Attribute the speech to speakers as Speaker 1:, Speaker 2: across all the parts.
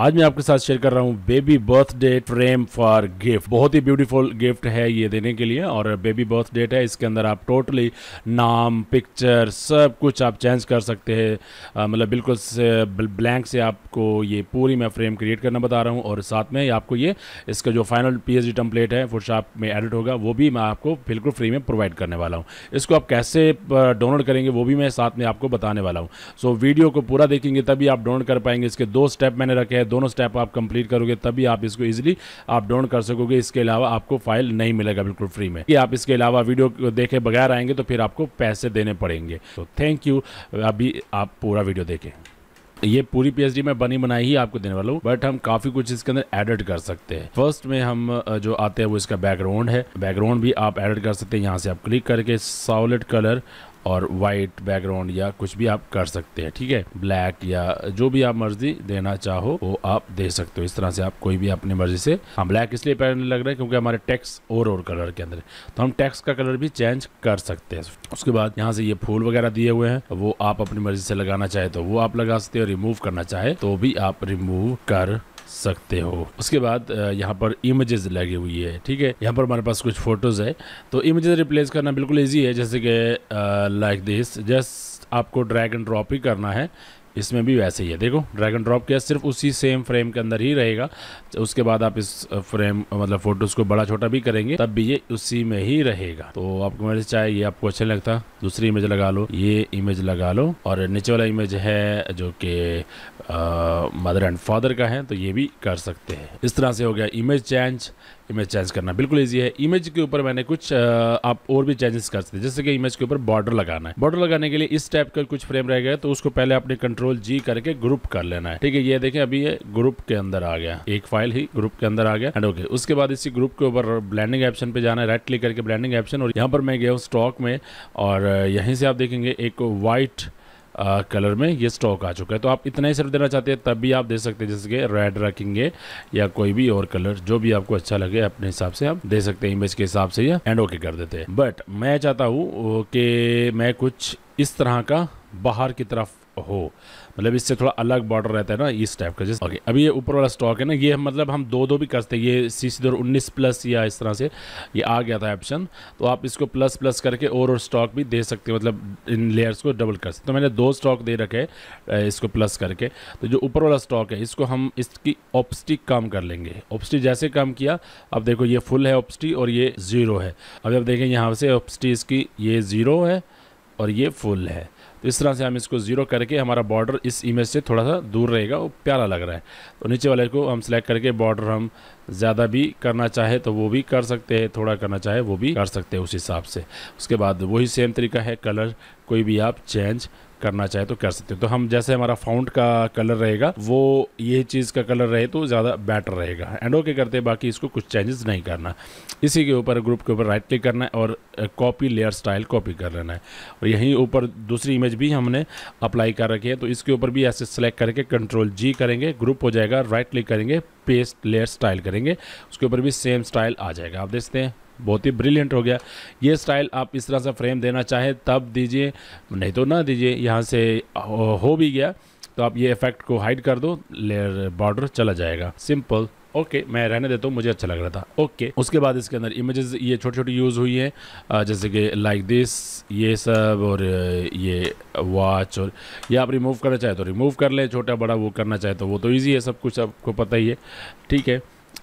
Speaker 1: आज मैं आपके साथ शेयर कर रहा हूँ baby birthday frame for gift बहुत ही ब्यूटीफुल गिफ्ट है ये देने के लिए और बेबी बर्थ डेट है इसके अंदर आप टोटली नाम पिक्चर सब कुछ आप चेंज कर सकते हैं मतलब बिल्कुल से ब्लैंक से आपको ये पूरी मैं फ्रेम क्रिएट करना बता रहा हूँ और साथ में आपको ये इसका जो फाइनल पी एच डी है फोटोशॉप में एडिट होगा वो भी मैं आपको बिल्कुल फ्री में प्रोवाइड करने वाला हूँ इसको आप कैसे डाउनलोड करेंगे वो भी मैं साथ में आपको बताने वाला हूँ सो वीडियो को पूरा देखेंगे तभी आप डाउनलोड कर पाएंगे इसके दो स्टेप मैंने रखे हैं दोनों स्टेप आप कंप्लीट करोगे तभी आप इसको इजीली आप डाउन कर सकोगे इसके अलावा आपको फाइल नहीं मिलेगा बिल्कुल फ्री में कि आप इसके अलावा वीडियो देखे बगैर आएंगे तो फिर आपको पैसे देने पड़ेंगे तो थैंक यू अभी आप पूरा वीडियो देखें ये पूरी पीएचडी में बनी बनाई ही आपको देने वाला हूँ बट हम काफी कुछ इसके अंदर एडिट कर सकते हैं फर्स्ट में हम जो आते हैं वो इसका बैकग्राउंड है बैकग्राउंड भी आप एडिट कर सकते हैं यहाँ से आप क्लिक करके सॉलिड कलर और वाइट बैकग्राउंड या कुछ भी आप कर सकते हैं ठीक है ब्लैक या जो भी आप मर्जी देना चाहो वो आप दे सकते हो इस तरह से आप कोई भी अपनी मर्जी से हाँ ब्लैक इसलिए पहनने लग रहे हैं क्योंकि हमारे टेक्स और और कलर के अंदर तो हम टेक्स का कलर भी चेंज कर सकते हैं उसके बाद यहाँ से ये फूल वगैरह दिए हुए हैं वो आप अपनी मर्जी से लगाना चाहे तो वो आप लगा सकते हो रिमूव करना चाहे तो भी आप रिमूव कर सकते हो उसके बाद यहाँ पर इमेजेस लगी हुई है ठीक है यहाँ पर हमारे पास कुछ फोटोज़ है तो इमेजेस रिप्लेस करना बिल्कुल ईजी है जैसे कि लाइक दिस जस्ट आपको ड्रैग एंड ड्रॉप ही करना है इसमें भी वैसे ही है देखो ड्रैग एंड ड्रॉप किया सिर्फ उसी सेम फ्रेम के अंदर ही रहेगा उसके बाद आप इस फ्रेम मतलब फोटोज़ को बड़ा छोटा भी करेंगे तब भी ये उसी में ही रहेगा तो आपको मेरे चाहे ये आपको अच्छा लगता दूसरी इमेज लगा लो ये इमेज लगा लो और नीचे वाला इमेज है जो कि मदर एंड फादर का है तो ये भी कर सकते हैं इस तरह से हो गया इमेज चेंज इमेज चेंज करना बिल्कुल ईजी है इमेज के ऊपर मैंने कुछ आप और भी चेंजेस कर सकते हैं जैसे कि इमेज के ऊपर बॉर्डर लगाना है बॉर्डर लगाने के लिए इस टाइप का कुछ फ्रेम रह गया तो उसको पहले आपने कंट्रोल जी करके ग्रुप कर लेना है ठीक है ये देखें अभी ये ग्रुप के अंदर आ गया एक फाइल ही ग्रुप के अंदर आ गया एंड ओके उसके बाद इसी ग्रुप के ऊपर ब्लैंडिंग ऑप्शन पे जाना है राइट क्लिक करके ब्लैंडिंग ऑप्शन और यहाँ पर मैं गया हूँ स्टॉक में और यहीं से आप देखेंगे एक वाइट कलर में ये स्टॉक आ चुका है तो आप इतना ही सिर्फ देना चाहते हैं तब भी आप दे सकते हैं जैसे कि रेड रखेंगे या कोई भी और कलर जो भी आपको अच्छा लगे अपने हिसाब से आप दे सकते हैं इमेज के हिसाब से या एंड ओके कर देते हैं बट मैं चाहता हूँ कि मैं कुछ इस तरह का बाहर की तरफ हो मतलब इससे थोड़ा अलग बॉर्डर रहता है ना इस टाइप का जैसे ओके अभी ये ऊपर वाला स्टॉक है ना ये मतलब हम दो दो भी करते हैं ये सी सी दो उन्नीस प्लस या इस तरह से ये आ गया था ऑप्शन तो आप इसको प्लस प्लस करके और और स्टॉक भी दे सकते हैं मतलब इन लेयर्स को डबल कर सकते तो मैंने दो स्टॉक दे रखे इसको प्लस करके तो जो ऊपर वाला स्टॉक है इसको हम इसकी ऑप्स्टिक काम कर लेंगे ऑप्स्टिक जैसे काम किया अब देखो ये फुल है ऑप्स्टी और ये ज़ीरो है अभी आप देखें यहाँ से ऑप्स्टी इसकी ये ज़ीरो है और ये फुल है तो इस तरह से हम इसको ज़ीरो करके हमारा बॉर्डर इस इमेज से थोड़ा सा दूर रहेगा वो प्यारा लग रहा है तो नीचे वाले को हम सेलेक्ट करके बॉर्डर हम ज़्यादा भी करना चाहे तो वो भी कर सकते हैं थोड़ा करना चाहे वो भी कर सकते हैं उस हिसाब से उसके बाद वही सेम तरीका है कलर कोई भी आप चेंज करना चाहे तो कर सकते हैं तो हम जैसे हमारा फाउंट का कलर रहेगा वो ये चीज़ का कलर रहे तो ज़्यादा बेटर रहेगा एंड ओके करते हैं बाकी इसको कुछ चेंजेस नहीं करना इसी के ऊपर ग्रुप के ऊपर राइट क्लिक करना है और कॉपी लेयर स्टाइल कॉपी कर लेना है और यहीं ऊपर दूसरी इमेज भी हमने अप्लाई कर रखी है तो इसके ऊपर भी ऐसे सेलेक्ट करके कंट्रोल जी करेंगे ग्रुप हो जाएगा राइट क्लिक करेंगे पेस्ट लेयर स्टाइल करेंगे उसके ऊपर भी सेम स्टाइल आ जाएगा आप देखते हैं बहुत ही ब्रिलियंट हो गया ये स्टाइल आप इस तरह से फ्रेम देना चाहें तब दीजिए नहीं तो ना दीजिए यहाँ से हो भी गया तो आप ये इफेक्ट को हाइड कर दो लेयर बॉर्डर चला जाएगा सिंपल ओके okay, मैं रहने देता हूँ मुझे अच्छा लग रहा था ओके okay. उसके बाद इसके अंदर इमेजेस ये छोटी छोटी यूज़ हुई हैं जैसे कि लाइक दिस ये सब और ये वॉच और ये आप रिमूव करना चाहे तो रिमूव कर ले छोटा बड़ा वो करना चाहे तो वो तो ईजी है सब कुछ आपको पता ही है ठीक है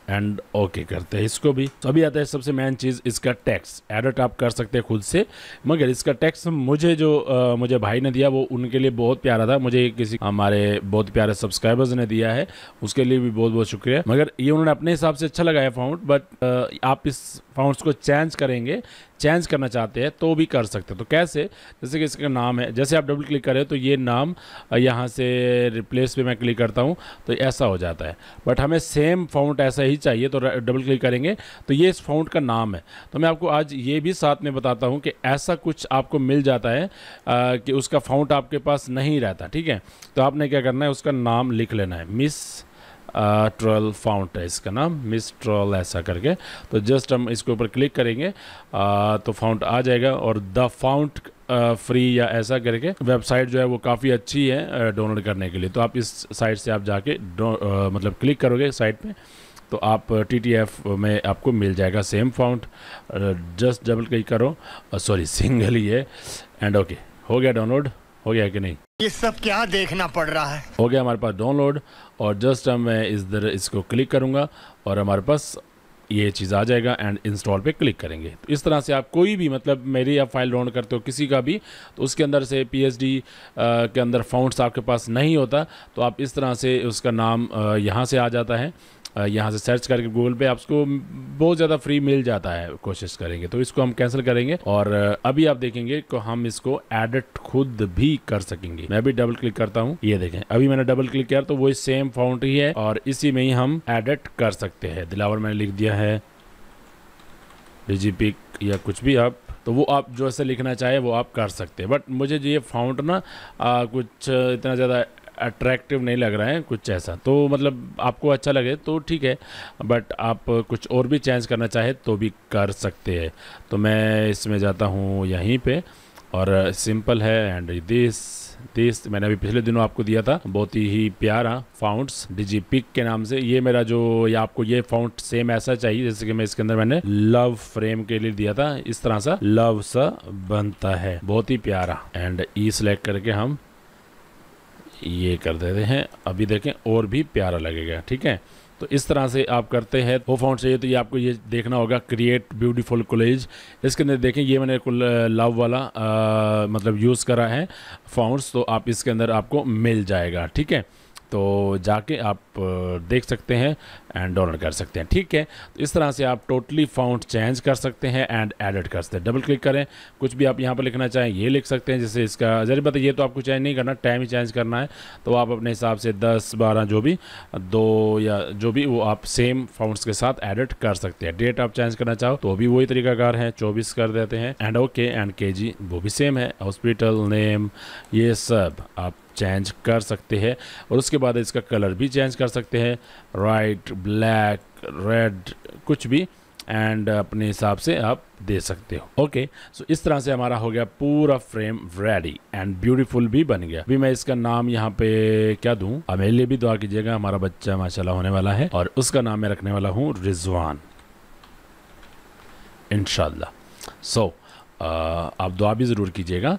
Speaker 1: एंड ओके okay करते हैं इसको भी तो अभी आता है सबसे मेन चीज़ इसका टैक्स एडिट आप कर सकते हैं खुद से मगर इसका टैक्स मुझे जो आ, मुझे भाई ने दिया वो उनके लिए बहुत प्यारा था मुझे किसी हमारे बहुत प्यारे सब्सक्राइबर्स ने दिया है उसके लिए भी बहुत बहुत शुक्रिया मगर ये उन्होंने अपने हिसाब से अच्छा लगाया फाउंड बट आ, आप इस फाउंड को चेंज करेंगे चेंज करना चाहते हैं तो भी कर सकते हैं तो कैसे जैसे कि इसका नाम है जैसे आप डबल क्लिक करें तो ये नाम यहाँ से रिप्लेस पे मैं क्लिक करता हूँ तो ऐसा हो जाता है बट हमें सेम फाउंट ऐसा ही चाहिए तो डबल क्लिक करेंगे तो ये इस फाउंट का नाम है तो मैं आपको आज ये भी साथ में बताता हूँ कि ऐसा कुछ आपको मिल जाता है आ, कि उसका फाउंट आपके पास नहीं रहता ठीक है तो आपने क्या करना है उसका नाम लिख लेना है मिस ट्रोल फाउंट है इसका नाम मिस ट्रोल ऐसा करके तो जस्ट हम इसके ऊपर क्लिक करेंगे आ, तो फाउंट आ जाएगा और द फाउंट फ्री या ऐसा करके वेबसाइट जो है वो काफ़ी अच्छी है डाउनलोड करने के लिए तो आप इस साइट से आप जाके आ, मतलब क्लिक करोगे साइट पर तो आप टी में आपको मिल जाएगा सेम फाउंट जस्ट डबल कहीं करो सॉरी सिंगल ही है एंड ओके हो गया डाउनलोड हो गया कि नहीं ये सब क्या देखना पड़ रहा है हो गया हमारे पास डाउनलोड और जस्ट मैं इस दर इसको क्लिक करूँगा और हमारे पास ये चीज़ आ जाएगा एंड इंस्टॉल पे क्लिक करेंगे तो इस तरह से आप कोई भी मतलब मेरी आप फाइल डाउनलोड करते हो किसी का भी तो उसके अंदर से पीएचडी के अंदर फाउंड्स आपके पास नहीं होता तो आप इस तरह से उसका नाम यहाँ से आ जाता है यहाँ से सर्च करके गूगल पे आपको बहुत ज़्यादा फ्री मिल जाता है कोशिश करेंगे तो इसको हम कैंसिल करेंगे और अभी आप देखेंगे को हम इसको एडिट खुद भी कर सकेंगे मैं भी डबल क्लिक करता हूँ ये देखें अभी मैंने डबल क्लिक किया तो वही सेम फाउंट ही है और इसी में ही हम एडिट कर सकते हैं दिलावर मैंने लिख दिया है डिजी या कुछ भी आप तो वो आप जो ऐसे लिखना चाहे वो आप कर सकते हैं बट मुझे ये फाउंट ना आ, कुछ इतना ज़्यादा अट्रैक्टिव नहीं लग रहा है कुछ ऐसा तो मतलब आपको अच्छा लगे तो ठीक है बट आप कुछ और भी चेंज करना चाहे तो भी कर सकते हैं तो मैं इसमें जाता हूँ यहीं पे और सिंपल है एंड दिस दिस मैंने अभी पिछले दिनों आपको दिया था बहुत ही प्यारा फाउंट्स डिजी पिक के नाम से ये मेरा जो या आपको ये फाउंट सेम ऐसा चाहिए जैसे कि मैं इसके अंदर मैंने लव फ्रेम के लिए दिया था इस तरह सा लव सा बनता है बहुत ही प्यारा एंड ई सिलेक्ट करके हम ये कर देते हैं अभी देखें और भी प्यारा लगेगा ठीक है तो इस तरह से आप करते हैं वो फाउंड चाहिए तो ये आपको ये देखना होगा क्रिएट ब्यूटीफुल कॉलेज इसके अंदर देखें ये मैंने कुल लव वाला आ, मतलब यूज़ करा है फाउंड्स तो आप इसके अंदर आपको मिल जाएगा ठीक है तो जाके आप देख सकते हैं एंड डाउनलोड कर सकते हैं ठीक है तो इस तरह से आप टोटली फाउंड चेंज कर सकते हैं एंड एडिट कर सकते हैं डबल क्लिक करें कुछ भी आप यहाँ पर लिखना चाहें ये लिख सकते हैं जैसे इसका जरिए बताइए ये तो आपको चेंज नहीं करना टाइम ही चेंज करना है तो आप अपने हिसाब से दस बारह जो भी दो या जो भी वो आप सेम फाउंड्स के साथ एडिट कर सकते हैं डेट आप चेंज करना चाहो तो भी वही तरीकाकार है चौबीस कर देते हैं एंड ओके एंड के जी वो भी सेम है हॉस्पिटल नेम ये सब आप चेंज कर सकते हैं और उसके बाद इसका कलर भी चेंज कर कर सकते हैं वाइट ब्लैक रेड कुछ भी एंड uh, अपने हिसाब से आप दे सकते हो ओके okay, सो so इस तरह से हमारा हो गया पूरा फ्रेम रेडी एंड ब्यूटीफुल भी बन गया अभी मैं इसका नाम यहाँ पे क्या दूँ अब मेरे भी दुआ कीजिएगा हमारा बच्चा माशाल्लाह होने वाला है और उसका नाम मैं रखने वाला हूँ रिजवान इनशाला सो so, आप दुआ भी ज़रूर कीजिएगा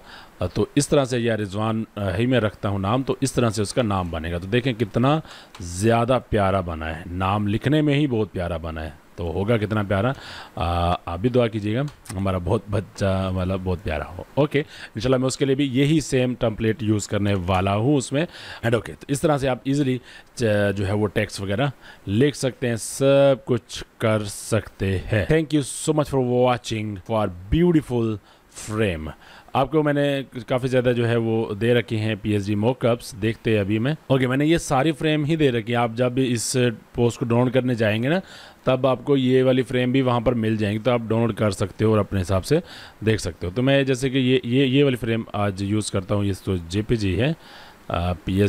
Speaker 1: तो इस तरह से यह रिजवान ही मैं रखता हूँ नाम तो इस तरह से उसका नाम बनेगा तो देखें कितना ज़्यादा प्यारा बना है नाम लिखने में ही बहुत प्यारा बना है तो होगा कितना प्यारा आ, आप भी दुआ कीजिएगा हमारा बहुत बच्चा मतलब बहुत प्यारा हो ओके इंशाल्लाह मैं उसके लिए भी यही सेम टम्पलेट यूज़ करने वाला हूँ उसमें एंड ओके तो इस तरह से आप इजीली जो है वो टैक्स वगैरह लिख सकते हैं सब कुछ कर सकते हैं thank you so much for watching for beautiful frame आपको मैंने काफ़ी ज़्यादा जो है वो दे रखी हैं पी एच डी मोकअप्स देखते हैं अभी मैं ओके मैंने ये सारी फ्रेम ही दे रखी है आप जब भी इस पोस्ट को डाउन करने जाएंगे ना तब आपको ये वाली फ्रेम भी वहाँ पर मिल जाएंगी तो आप डाउनलोड कर सकते हो और अपने हिसाब से देख सकते हो तो मैं जैसे कि ये ये ये वाली फ्रेम आज यूज़ करता हूँ ये तो जे है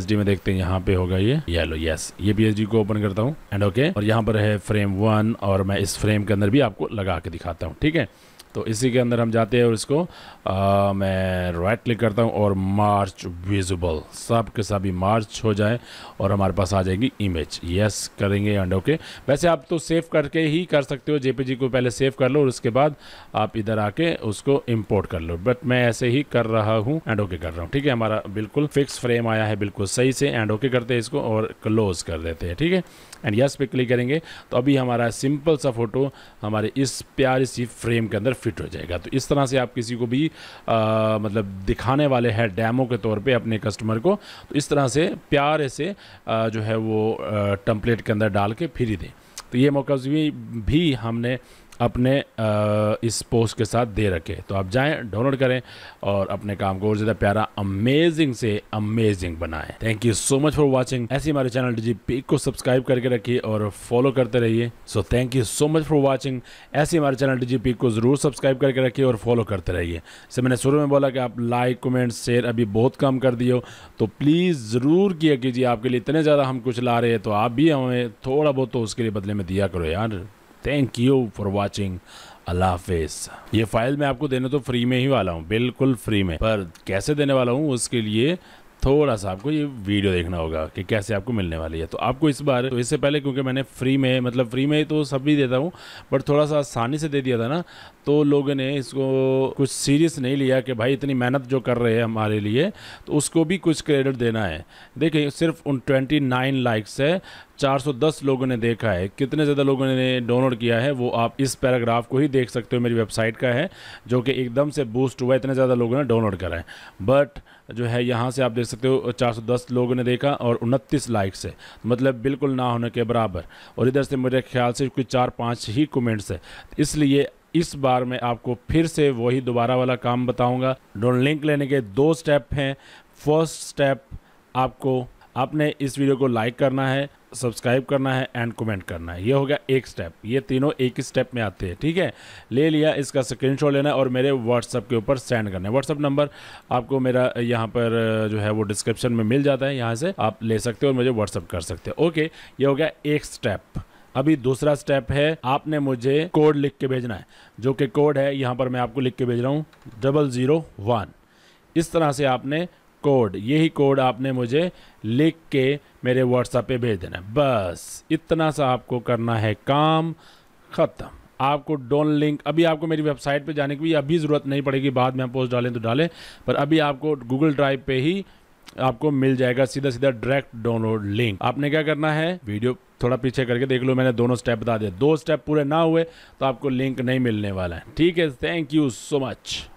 Speaker 1: डी में देखते हैं यहाँ पे होगा ये येलो यस ये डी को ओपन करता हूँ एंड ओके और यहाँ पर है फ्रेम वन और मैं इस फ्रेम के अंदर भी आपको लगा के दिखाता हूँ ठीक है तो इसी के अंदर हम जाते हैं और इसको आ, मैं राइट क्लिक करता हूँ और मार्च विजिबल सब के सब ही मार्च हो जाए और हमारे पास आ जाएगी इमेज यस करेंगे एंड ओके वैसे आप तो सेव करके ही कर सकते हो जेपीजी को पहले सेव कर लो और उसके बाद आप इधर आके उसको इम्पोर्ट कर लो बट मैं ऐसे ही कर रहा हूँ एंड ओके कर रहा हूँ ठीक है हमारा बिल्कुल फिक्स फ्रेम आया है बिल्कुल सही से एंड ओके करते हैं इसको और क्लोज कर देते हैं ठीक है थीके? एंड यस पे क्लिक करेंगे तो अभी हमारा सिंपल सा फ़ोटो हमारे इस प्यारे सी फ्रेम के अंदर फिट हो जाएगा तो इस तरह से आप किसी को भी आ, मतलब दिखाने वाले हैं डैमो के तौर पे अपने कस्टमर को तो इस तरह से प्यारे से आ, जो है वो टम्पलेट के अंदर डाल के फिर ही दें तो ये मौका भी हमने अपने इस पोस्ट के साथ दे रखे तो आप जाएँ डाउनलोड करें और अपने काम को और ज़्यादा प्यारा अमेजिंग से अमेजिंग बनाएं thank you so much for watching ऐसे हमारे चैनल डी पीक को सब्सक्राइब करके रखिए और फॉलो करते रहिए so thank you so much for watching ऐसे हमारे चैनल डी पीक को ज़रूर सब्सक्राइब करके रखिए और फॉलो करते रहिए जैसे मैंने शुरू में बोला कि आप लाइक कमेंट शेयर अभी बहुत कम कर दिए हो तो प्लीज़ ज़रूर किया कीजिए आपके लिए इतने ज़्यादा हम कुछ ला रहे हैं तो आप भी हमें थोड़ा बहुत तो उसके लिए बदले में दिया करो यार थैंक यू फॉर वॉचिंग अल्लाह हाफिज ये फाइल मैं आपको देने तो फ्री में ही वाला हूँ बिल्कुल फ्री में पर कैसे देने वाला हूँ उसके लिए थोड़ा सा आपको ये वीडियो देखना होगा कि कैसे आपको मिलने वाली है तो आपको इस बार तो इससे पहले क्योंकि मैंने फ्री में मतलब फ्री में तो सब भी देता हूँ बट थोड़ा सा आसानी से दे दिया था ना तो लोगों ने इसको कुछ सीरियस नहीं लिया कि भाई इतनी मेहनत जो कर रहे हैं हमारे लिए तो उसको भी कुछ क्रेडिट देना है देखिए सिर्फ उन ट्वेंटी नाइन लाइक्स है 410 लोगों ने देखा है कितने ज़्यादा लोगों ने डाउनलोड किया है वो आप इस पैराग्राफ को ही देख सकते हो मेरी वेबसाइट का है जो कि एकदम से बूस्ट हुआ इतने ज़्यादा लोगों ने डाउनलोड करा है बट जो है यहाँ से आप देख सकते हो 410 लोगों ने देखा और उनतीस लाइक्स है मतलब बिल्कुल ना होने के बराबर और इधर से मेरे ख्याल से कोई चार पाँच ही कमेंट्स है इसलिए इस बार मैं आपको फिर से वही दोबारा वाला काम बताऊँगा डोन लिंक लेने के दो स्टेप हैं फर्स्ट स्टेप आपको आपने इस वीडियो को लाइक करना है सब्सक्राइब करना है एंड कमेंट करना है ये हो गया एक स्टेप ये तीनों एक ही स्टेप में आते हैं ठीक है ले लिया इसका स्क्रीनशॉट लेना है और मेरे व्हाट्सअप के ऊपर सेंड करना है व्हाट्सअप नंबर आपको मेरा यहाँ पर जो है वो डिस्क्रिप्शन में मिल जाता है यहाँ से आप ले सकते हो और मुझे व्हाट्सअप कर सकते हो ओके ये हो गया एक स्टेप अभी दूसरा स्टेप है आपने मुझे कोड लिख के भेजना है जो कि कोड है यहाँ पर मैं आपको लिख के भेज रहा हूँ डबल ज़ीरो वन इस तरह से आपने कोड यही कोड आपने मुझे लिख के मेरे व्हाट्सएप पे भेज देना बस इतना सा आपको करना है काम ख़त्म आपको डोन लिंक अभी आपको मेरी वेबसाइट पे जाने की भी अभी ज़रूरत नहीं पड़ेगी बाद में हम पोस्ट डालें तो डालें पर अभी आपको गूगल ड्राइव पे ही आपको मिल जाएगा सीधा सीधा डायरेक्ट डाउनलोड लिंक आपने क्या करना है वीडियो थोड़ा पीछे करके देख लो मैंने दोनों स्टेप बता दिए दो स्टेप पूरे ना हुए तो आपको लिंक नहीं मिलने वाला है ठीक है थैंक यू सो मच